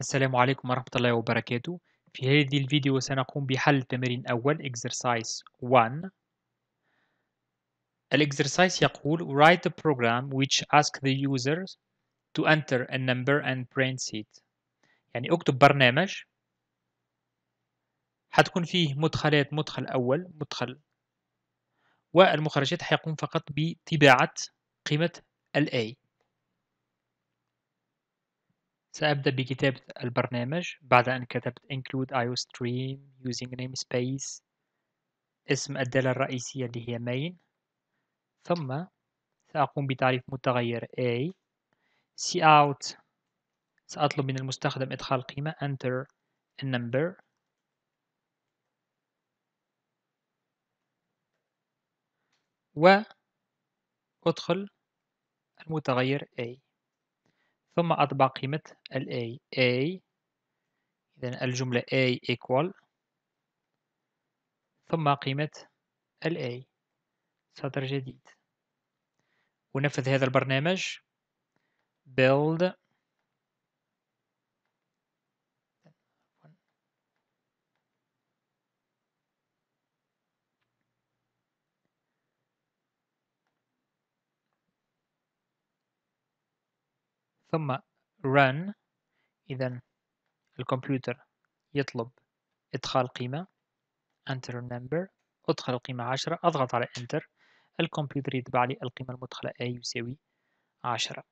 السلام عليكم ورحمة الله وبركاته في هذه الفيديو سنقوم بحل تمرين أول exercise 1 الاكسرسايز يقول write a program which asks the user to enter a number and print seat يعني اكتب برنامج حتكون فيه مدخلات مدخل أول مدخل والمخرجات حيقوم فقط بطباعة قيمة الـ A سأبدأ بكتابة البرنامج بعد أن كتبت include iostream using namespace اسم الدالة الرئيسية اللي هي main ثم سأقوم بتعريف متغير a cout سأطلب من المستخدم إدخال قيمة enter number وأدخل المتغير a ثم أطبع قيمة الـ A A إذا الجملة A equal ثم قيمة الـ A سطر جديد ونفذ هذا البرنامج build ثم run إذا الكمبيوتر يطلب إدخال قيمة enter number أدخل القيمة عشرة أضغط على enter الكمبيوتر يتبع لي القيمة المدخلة A يساوي عشرة